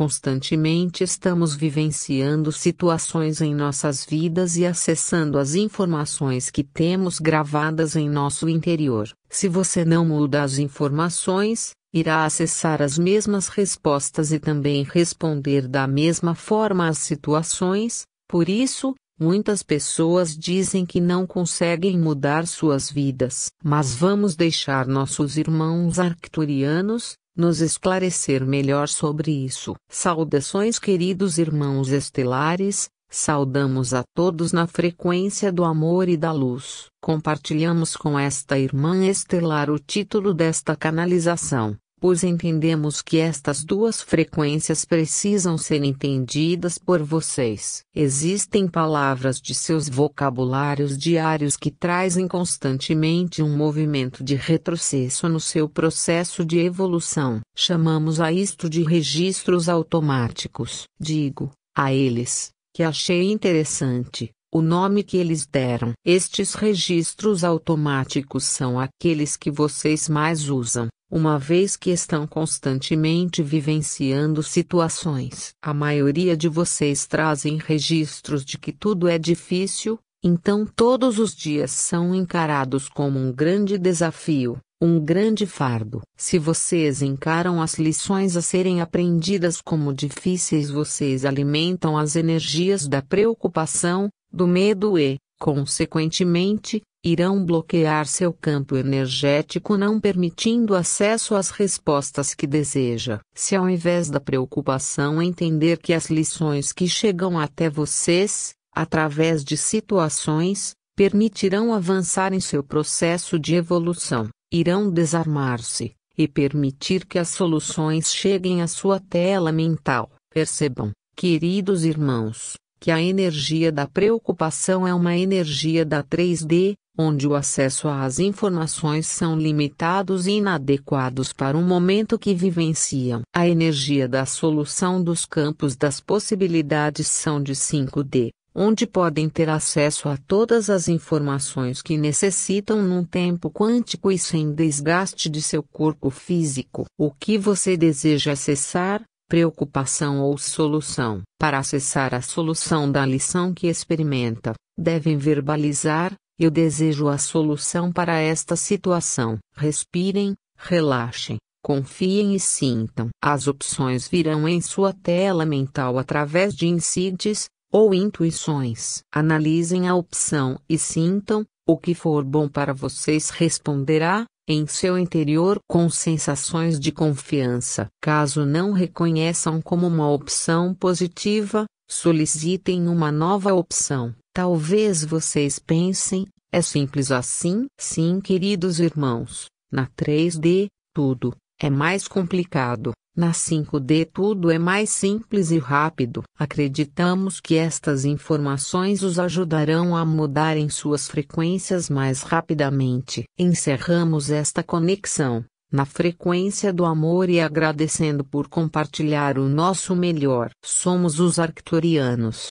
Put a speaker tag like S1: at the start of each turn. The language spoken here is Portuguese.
S1: constantemente estamos vivenciando situações em nossas vidas e acessando as informações que temos gravadas em nosso interior. Se você não muda as informações, irá acessar as mesmas respostas e também responder da mesma forma às situações, por isso, Muitas pessoas dizem que não conseguem mudar suas vidas, mas vamos deixar nossos irmãos arcturianos, nos esclarecer melhor sobre isso. Saudações, queridos irmãos estelares, saudamos a todos na frequência do amor e da luz. Compartilhamos com esta irmã estelar o título desta canalização pois entendemos que estas duas frequências precisam ser entendidas por vocês. Existem palavras de seus vocabulários diários que trazem constantemente um movimento de retrocesso no seu processo de evolução. Chamamos a isto de registros automáticos. Digo a eles que achei interessante o nome que eles deram. Estes registros automáticos são aqueles que vocês mais usam uma vez que estão constantemente vivenciando situações. A maioria de vocês trazem registros de que tudo é difícil, então todos os dias são encarados como um grande desafio, um grande fardo. Se vocês encaram as lições a serem aprendidas como difíceis, vocês alimentam as energias da preocupação, do medo e, consequentemente, irão bloquear seu campo energético não permitindo acesso às respostas que deseja. Se ao invés da preocupação entender que as lições que chegam até vocês, através de situações, permitirão avançar em seu processo de evolução, irão desarmar-se e permitir que as soluções cheguem à sua tela mental. Percebam, queridos irmãos, que a energia da preocupação é uma energia da 3D, onde o acesso às informações são limitados e inadequados para o momento que vivenciam. A energia da solução dos campos das possibilidades são de 5D, onde podem ter acesso a todas as informações que necessitam num tempo quântico e sem desgaste de seu corpo físico. O que você deseja acessar? preocupação ou solução. Para acessar a solução da lição que experimenta, devem verbalizar, eu desejo a solução para esta situação. Respirem, relaxem, confiem e sintam. As opções virão em sua tela mental através de insights ou intuições. Analisem a opção e sintam o que for bom para vocês responderá em seu interior com sensações de confiança. Caso não reconheçam como uma opção positiva, solicitem uma nova opção. Talvez vocês pensem, é simples assim? Sim, queridos irmãos, na 3D, tudo é mais complicado, na 5D tudo é mais simples e rápido. Acreditamos que estas informações os ajudarão a mudarem suas frequências mais rapidamente. Encerramos esta conexão na frequência do amor e agradecendo por compartilhar o nosso melhor. Somos os Arcturianos.